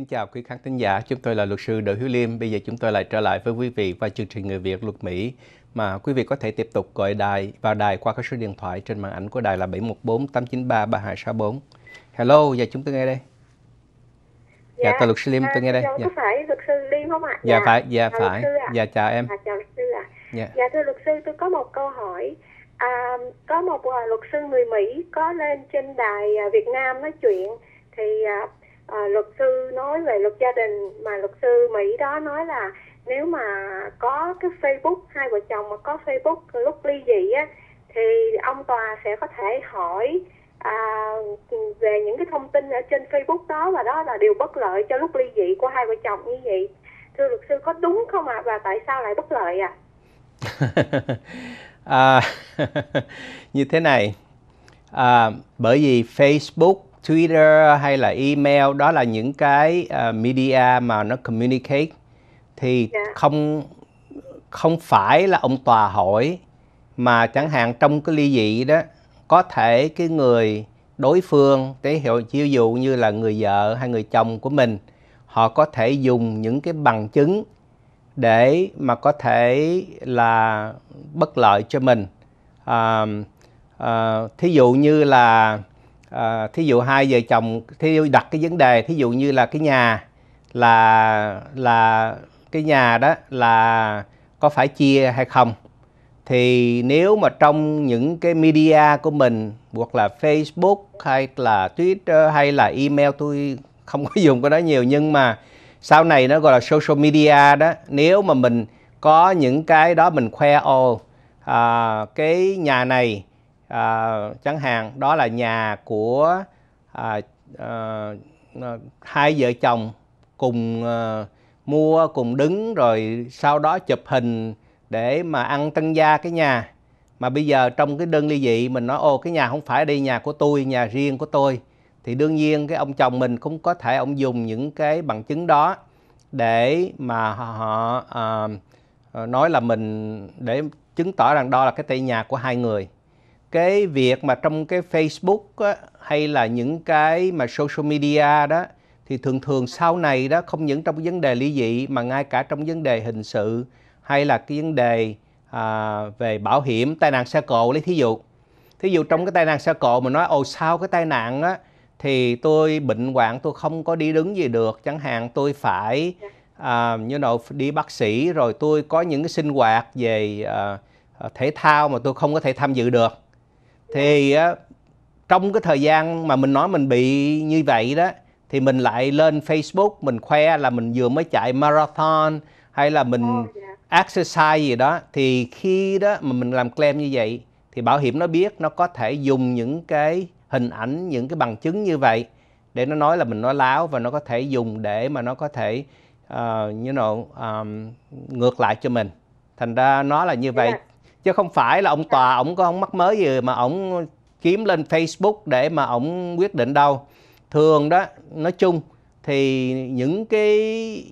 Kính chào quý khán thính giả, chúng tôi là luật sư Đỗ Hiếu Liêm. Bây giờ chúng tôi lại trở lại với quý vị và chương trình Người Việt Luật Mỹ mà quý vị có thể tiếp tục gọi đài vào đài qua các số điện thoại trên màn ảnh của đài là 714 893 3264. Hello, dạ chúng tôi nghe đây. Dạ, dạ tôi luật sư Liêm, tôi nghe đây. À, dạ. Có phải luật sư Liêm không ạ? Dạ, dạ phải, dạ phải. À. Dạ chào em. À, chào luật sư ạ. À. Dạ. dạ thưa luật sư, tôi có một câu hỏi. À, có một à, luật sư người Mỹ có lên trên đài à, Việt Nam nói chuyện thì à, luật sư nói về luật gia đình mà luật sư Mỹ đó nói là nếu mà có cái Facebook hai vợ chồng mà có Facebook lúc ly dị á thì ông tòa sẽ có thể hỏi à, về những cái thông tin ở trên Facebook đó và đó là điều bất lợi cho lúc ly dị của hai vợ chồng như vậy thưa luật sư có đúng không ạ à? và tại sao lại bất lợi ạ à? à, như thế này à, bởi vì Facebook Twitter hay là email đó là những cái uh, media mà nó communicate thì yeah. Dạ. không không phải là ông tòa hỏi mà chẳng hạn trong cái ly dị đó có thể cái người đối phương tế hiệu chiêu dụ như là người vợ hay người chồng của mình họ có thể dùng những cái bằng chứng để mà có thể là bất lợi cho mình à, à, thí dụ như là à, thí dụ hai vợ chồng thí dụ đặt cái vấn đề thí dụ như là cái nhà là là cái nhà đó là có phải chia hay không thì nếu mà trong những cái media của mình hoặc là Facebook hay là Twitter hay là email tôi không có dùng cái đó nhiều nhưng mà sau này nó gọi là social media đó nếu mà mình có những cái đó mình khoe ô à, cái nhà này à, chẳng hạn đó là nhà của à, à, à, hai vợ chồng cùng à, mua cùng đứng rồi sau đó chụp hình để mà ăn tân gia cái nhà mà bây giờ trong cái đơn ly dị mình nói ô cái nhà không phải đây nhà của tôi nhà riêng của tôi thì đương nhiên cái ông chồng mình cũng có thể ông dùng những cái bằng chứng đó để mà họ, họ à, à nói là mình để chứng tỏ rằng đó là cái tay nhà của hai người cái việc mà trong cái Facebook á, hay là những cái mà social media đó thì thường thường sau này đó không những trong vấn đề ly dị mà ngay cả trong vấn đề hình sự hay là cái vấn đề à, về bảo hiểm tai nạn xe cộ lấy thí dụ thí dụ trong cái tai nạn xe cộ mà nói ồ sau cái tai nạn á thì tôi bệnh hoạn tôi không có đi đứng gì được chẳng hạn tôi phải à, như nào đi bác sĩ rồi tôi có những cái sinh hoạt về à, thể thao mà tôi không có thể tham dự được thì trong cái thời gian mà mình nói mình bị như vậy đó thì mình lại lên Facebook mình khoe là mình vừa mới chạy marathon hay là mình dạ. exercise gì đó thì khi đó mà mình làm claim như vậy thì bảo hiểm nó biết nó có thể dùng những cái hình ảnh những cái bằng chứng như vậy để nó nói là mình nói láo và nó có thể dùng để mà nó có thể uh, you know um, ngược lại cho mình thành ra nó là như vậy chứ không phải là ông tòa ổng dạ. có ông mắc mới gì mà ổng kiếm lên Facebook để mà ổng quyết định đâu thường đó nói chung thì những cái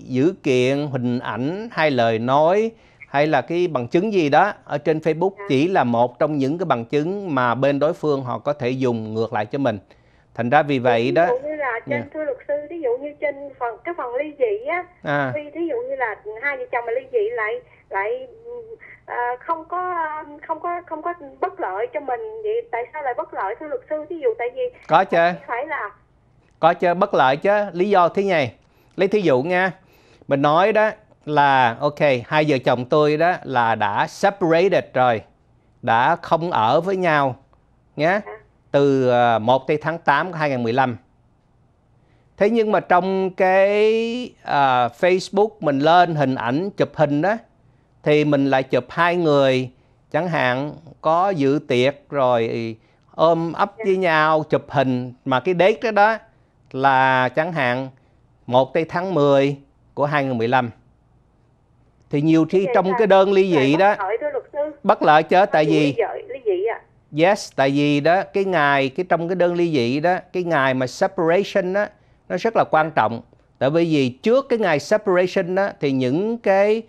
dữ kiện hình ảnh hay lời nói hay là cái bằng chứng gì đó ở trên Facebook dạ. chỉ là một trong những cái bằng chứng mà bên đối phương họ có thể dùng ngược lại cho mình thành ra vì vậy đó ví dụ như là trên dạ. thưa luật sư ví dụ như trên phần cái phần ly dị á à. thí dụ như là hai vợ chồng mà ly dị lại lại Ờ, không có không có không có bất lợi cho mình vậy tại sao lại bất lợi thưa luật sư ví dụ tại vì có chứ phải là có chứ bất lợi chứ lý do thế này lấy thí dụ nha mình nói đó là ok hai vợ chồng tôi đó là đã separated rồi đã không ở với nhau nhé à. từ 1 ờ, tây tháng 8 của 2015 thế nhưng mà trong cái uh, Facebook mình lên hình ảnh chụp hình đó thì mình lại chụp hai người chẳng hạn có dự tiệc rồi ôm ấp với dạ. nhau chụp hình mà cái date đó đó là chẳng hạn một tây tháng 10 của 2015 thì nhiều khi dạ, trong dạ. cái đơn ly dị đó bất lợi chớ tại vì yes tại vì đó cái ngày cái trong cái đơn ly dị đó cái ngày mà separation đó nó rất là quan trọng tại vì gì trước cái ngày separation đó thì những cái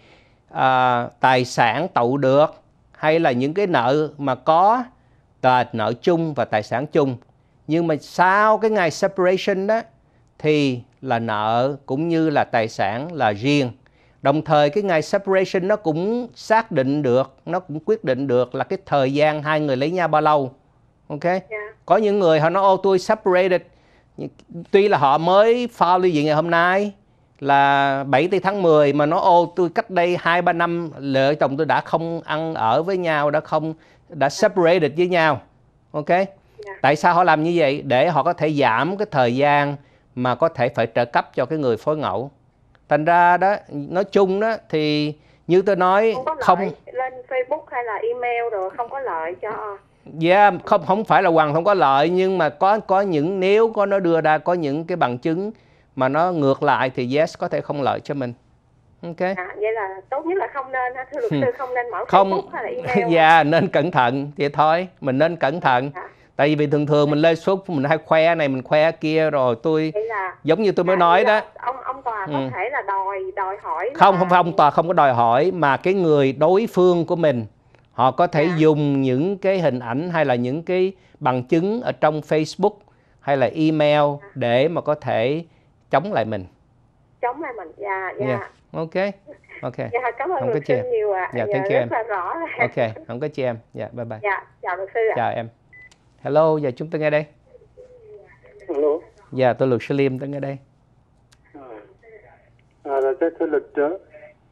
à, tài sản tậu được hay là những cái nợ mà có là nợ chung và tài sản chung nhưng mà sau cái ngày separation đó thì là nợ cũng như là tài sản là riêng đồng thời cái ngày separation nó cũng xác định được nó cũng quyết định được là cái thời gian hai người lấy nhau bao lâu ok yeah. Dạ. có những người họ nói ô tôi separated tuy là họ mới file ly dị ngày hôm nay là 7 tây tháng 10 mà nó ô tôi cách đây 2 3 năm lỡ chồng tôi đã không ăn ở với nhau đã không đã separated với nhau. Ok? Yeah. Dạ. Tại sao họ làm như vậy? Để họ có thể giảm cái thời gian mà có thể phải trợ cấp cho cái người phối ngẫu. Thành ra đó nói chung đó thì như tôi nói không, có lợi. không lên Facebook hay là email rồi không có lợi cho Yeah, dạ, không không phải là hoàn không có lợi nhưng mà có có những nếu có nó đưa ra có những cái bằng chứng mà nó ngược lại thì yes có thể không lợi cho mình ok à, vậy là tốt nhất là không nên ha thưa luật sư không nên mở không, facebook hay là email dạ yeah, nên cẩn thận vậy thôi mình nên cẩn thận à. tại vì thường thường mình lên facebook mình hay khoe này mình khoe kia rồi tôi là, giống như tôi mới à, nói đó ông ông tòa ừ. có thể là đòi đòi hỏi không là... không phải ông tòa không có đòi hỏi mà cái người đối phương của mình họ có thể à. dùng những cái hình ảnh hay là những cái bằng chứng ở trong facebook hay là email à. để mà có thể chống lại mình chống lại mình dạ yeah, dạ yeah. yeah. ok ok dạ cảm ơn không có chị em nhiều ạ à. dạ, dạ thank you em là rõ là... ok không có chị em dạ bye bye dạ chào luật sư ạ. chào em hello giờ dạ, chúng tôi nghe đây hello dạ tôi luật sư liêm tôi nghe đây à, à, thưa, thưa luật sư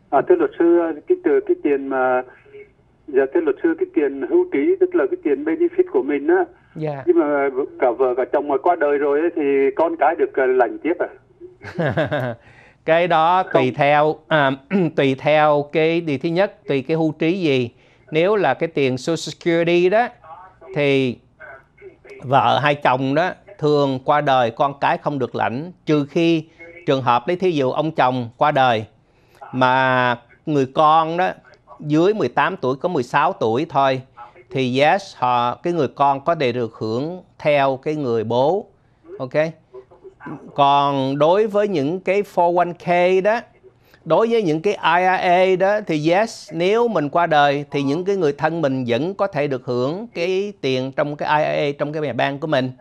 à, thưa luật sư cái từ cái tiền mà dạ thưa luật sư cái tiền hưu trí tức là cái tiền benefit của mình á yeah. Dạ. nhưng mà cả vợ cả chồng mà qua đời rồi ấy, thì con cái được à, lành tiếp à cái đó tùy theo à, tùy theo cái điều thứ nhất tùy cái hưu trí gì nếu là cái tiền social security đó thì vợ hai chồng đó thường qua đời con cái không được lãnh trừ khi trường hợp lấy thí dụ ông chồng qua đời mà người con đó dưới 18 tuổi có 16 tuổi thôi thì yes họ cái người con có thể được hưởng theo cái người bố ok còn đối với những cái 401k đó đối với những cái IRA đó thì yes nếu mình qua đời thì những cái người thân mình vẫn có thể được hưởng cái tiền trong cái IRA trong cái nhà bang của mình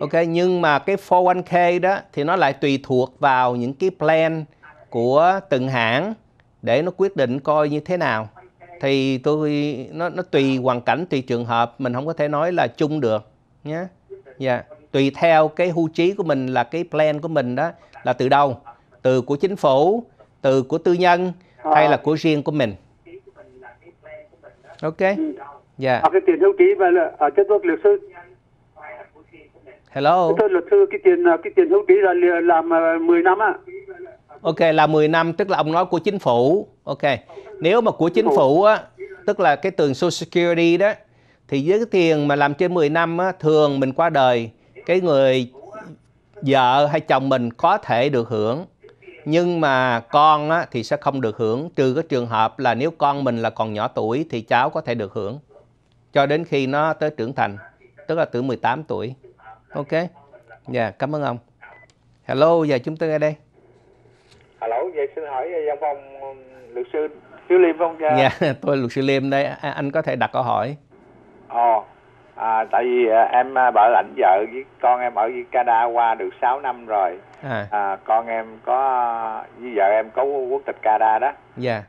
ok nhưng mà cái 401k đó thì nó lại tùy thuộc vào những cái plan của từng hãng để nó quyết định coi như thế nào thì tôi nó nó tùy hoàn cảnh tùy trường hợp mình không có thể nói là chung được nhé yeah. dạ tùy theo cái hưu trí của mình là cái plan của mình đó là từ đâu từ của chính phủ từ của tư nhân hay là ờ. của riêng của mình ok dạ à, cái tiền hưu trí mà ở à, chất thuốc luật sư hello thưa luật sư cái tiền à, cái tiền hưu trí là làm 10 năm ạ ok là 10 năm tức là ông nói của chính phủ ok nếu mà của chính phủ á tức là cái tường social security đó thì với cái tiền mà làm trên 10 năm á, thường mình qua đời cái người vợ hay chồng mình có thể được hưởng nhưng mà con á, thì sẽ không được hưởng trừ cái trường hợp là nếu con mình là còn nhỏ tuổi thì cháu có thể được hưởng cho đến khi nó tới trưởng thành tức là từ 18 tuổi ok dạ yeah, cảm ơn ông hello giờ dạ, chúng tôi nghe đây hello dạ xin hỏi dạ, văn phòng um, luật sư Liêm không cha? Dạ, dạ tôi luật sư Liêm đây. À, anh có thể đặt câu hỏi. Ồ, ờ. À, tại vì à, em vợ à, lãnh vợ với con em ở Canada qua được 6 năm rồi. À. à con em có với vợ em có quốc tịch Canada đó. Dạ. Yeah.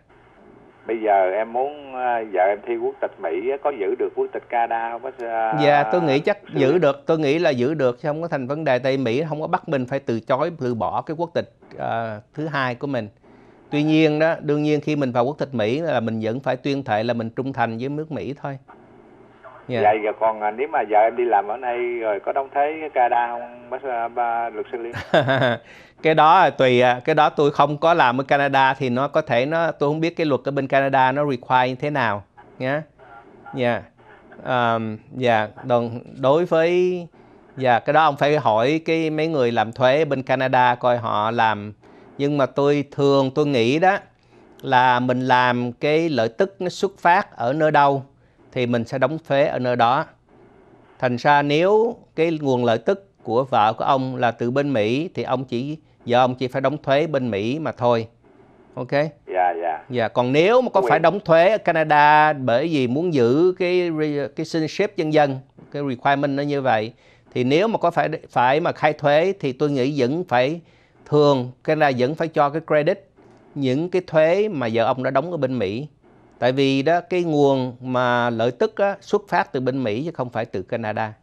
Bây giờ em muốn à, vợ em thi quốc tịch Mỹ có giữ được quốc tịch Canada không? À, dạ, yeah, tôi nghĩ chắc giữ được, tôi nghĩ là giữ được chứ không có thành vấn đề Tây Mỹ không có bắt mình phải từ chối từ bỏ cái quốc tịch uh, thứ hai của mình. Tuy nhiên đó, đương nhiên khi mình vào quốc tịch Mỹ là mình vẫn phải tuyên thệ là mình trung thành với nước Mỹ thôi dạ. vậy dạ, giờ còn à, nếu mà vợ em đi làm ở đây rồi có đóng thế Canada không bác à, ba, luật sư liên cái đó là tùy à, cái đó tôi không có làm ở Canada thì nó có thể nó tôi không biết cái luật ở bên Canada nó require như thế nào nhé dạ dạ đồng đối với dạ yeah, cái đó ông phải hỏi cái mấy người làm thuế bên Canada coi họ làm nhưng mà tôi thường tôi nghĩ đó là mình làm cái lợi tức nó xuất phát ở nơi đâu thì mình sẽ đóng thuế ở nơi đó. Thành ra nếu cái nguồn lợi tức của vợ của ông là từ bên Mỹ thì ông chỉ giờ ông chỉ phải đóng thuế bên Mỹ mà thôi. Ok? Dạ yeah, dạ. Yeah. Dạ còn nếu mà có phải đóng thuế ở Canada bởi vì muốn giữ cái cái citizenship dân dân, cái requirement nó như vậy thì nếu mà có phải phải mà khai thuế thì tôi nghĩ vẫn phải thường Canada vẫn phải cho cái credit những cái thuế mà vợ ông đã đóng ở bên Mỹ tại vì đó cái nguồn mà lợi tức đó, xuất phát từ bên Mỹ chứ không phải từ Canada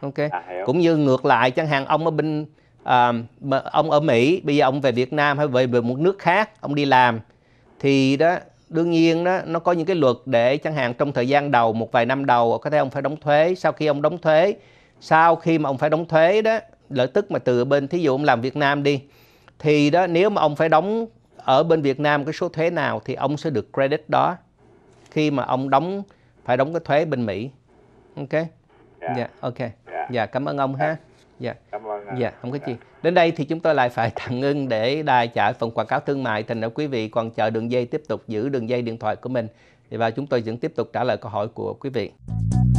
ok à, cũng như ngược lại chẳng hạn ông ở bên à, ông ở Mỹ bây giờ ông về Việt Nam hay về, về một nước khác ông đi làm thì đó đương nhiên đó nó có những cái luật để chẳng hạn trong thời gian đầu một vài năm đầu có thể ông phải đóng thuế sau khi ông đóng thuế sau khi mà ông phải đóng thuế đó lợi tức mà từ bên thí dụ ông làm Việt Nam đi thì đó nếu mà ông phải đóng ở bên Việt Nam cái số thuế nào thì ông sẽ được credit đó khi mà ông đóng phải đóng cái thuế bên Mỹ ok dạ yeah. Dạ, yeah, ok dạ yeah. Dạ, yeah, cảm ơn ông ha dạ, dạ. cảm ơn ờ, dạ không có gì đến đây thì chúng tôi lại phải tạm ngưng để đài trả phần quảng cáo thương mại thành nếu quý vị còn chờ đường dây tiếp tục giữ đường dây điện thoại của mình và chúng tôi vẫn tiếp tục trả lời câu hỏi của quý vị